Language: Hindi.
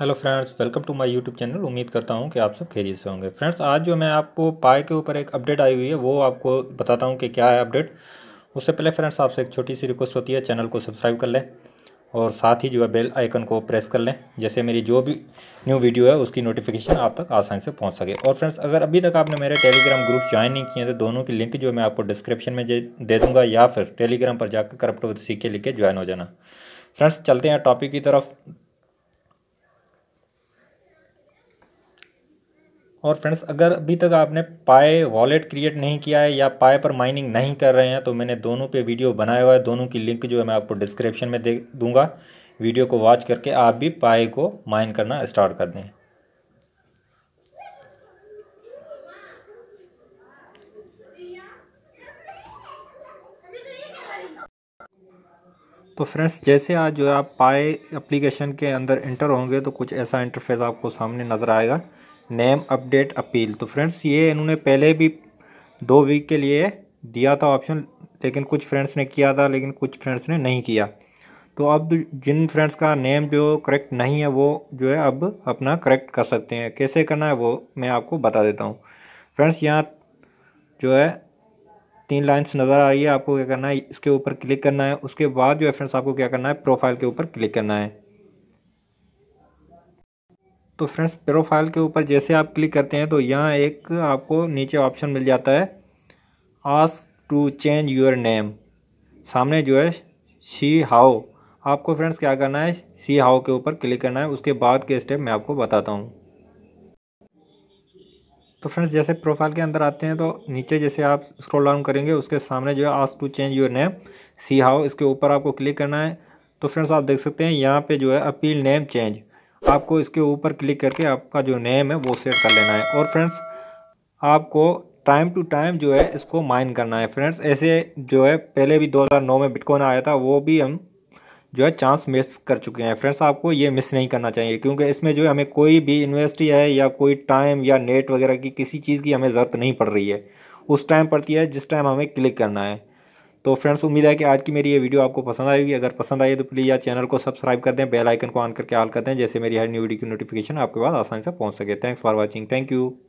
hello friends welcome to my YouTube channel उम्मीद करता हूं कि आप सब खैरियत से होंगे फ्रेंड्स आज जो मैं आपको पाए के ऊपर एक अपडेट आई हुई है वो आपको बताता हूं कि क्या है अपडेट उससे पहले फ्रेंड्स आपसे एक छोटी सी रिक्वेस्ट होती है चैनल को सब्सक्राइब कर लें और साथ ही जो है बेल आइकन को प्रेस कर लें जैसे मेरी जो भी न्यू वीडियो है उसकी नोटिफिकेशन आप तक आसानी से पहुँच सके और फ्रेंड्स अगर अभी तक आपने मेरे टेलीग्राम ग्रुप ज्वाइन नहीं किए तो दोनों की लिंक जो मैं आपको डिस्क्रिप्शन में दे दूँगा या फिर टेलीग्राम पर जाकर करप्ट सीख के लिख के ज्वाइन हो जाना फ्रेंड्स चलते हैं टॉपिक की तरफ और फ्रेंड्स अगर अभी तक आपने पाए वॉलेट क्रिएट नहीं किया है या पाए पर माइनिंग नहीं कर रहे हैं तो मैंने दोनों पे वीडियो बनाया हुआ है दोनों की लिंक जो है मैं आपको डिस्क्रिप्शन में दे दूंगा वीडियो को वॉच करके आप भी पाए को माइन करना स्टार्ट कर दें तो फ्रेंड्स जैसे आज जो है आप पाए एप्लीकेशन के अंदर इंटर होंगे तो कुछ ऐसा इंटरफेस आपको सामने नज़र आएगा नेम अपडेट अपील तो फ्रेंड्स ये इन्होंने पहले भी दो वीक के लिए दिया था ऑप्शन लेकिन कुछ फ्रेंड्स ने किया था लेकिन कुछ फ्रेंड्स ने नहीं किया तो अब जिन फ्रेंड्स का नेम जो करेक्ट नहीं है वो जो है अब अपना करेक्ट कर सकते हैं कैसे करना है वो मैं आपको बता देता हूँ फ्रेंड्स यहाँ जो है तीन लाइन्स नज़र आ रही है आपको क्या करना है इसके ऊपर क्लिक करना है उसके बाद जो है फ्रेंड्स आपको क्या करना है प्रोफाइल के ऊपर क्लिक करना है तो फ्रेंड्स प्रोफाइल के ऊपर जैसे आप क्लिक करते हैं तो यहाँ एक आपको नीचे ऑप्शन मिल जाता है as to change your name सामने जो है सी हाओ आपको फ्रेंड्स क्या करना है सी हाओ के ऊपर क्लिक करना है उसके बाद के स्टेप मैं आपको बताता हूँ तो फ्रेंड्स जैसे प्रोफाइल के अंदर आते हैं तो नीचे जैसे आप स्क्रॉल डाउन करेंगे उसके सामने जो है as to change your name see how इसके ऊपर आपको क्लिक करना है तो फ्रेंड्स आप देख सकते हैं यहाँ पे जो है अपील नेम चेंज आपको इसके ऊपर क्लिक करके आपका जो नेम है वो सेट कर लेना है और फ्रेंड्स आपको टाइम टू टाइम जो है इसको माइन करना है फ्रेंड्स ऐसे जो है पहले भी 2009 में बिटकॉइन आया था वो भी हम जो है चांस मिस कर चुके हैं फ्रेंड्स आपको ये मिस नहीं करना चाहिए क्योंकि इसमें जो है हमें कोई भी इन्वेस्ट है या कोई टाइम या नेट वगैरह की किसी चीज़ की हमें ज़रूरत नहीं पड़ रही है उस टाइम पड़ती है जिस टाइम हमें क्लिक करना है तो फ्रेंड्स उम्मीद है कि आज की मेरी ये वीडियो आपको पसंद आएगी अगर पसंद आई तो प्लीज़ या चैनल को सब्सक्राइब कर दें बेल आइकन को ऑन करके ऑल कर दें जैसे मेरी हर न्यू वीडियो की नोटिफिकेशन आपके पास आसानी से पहुंच सके thanks for watching thank you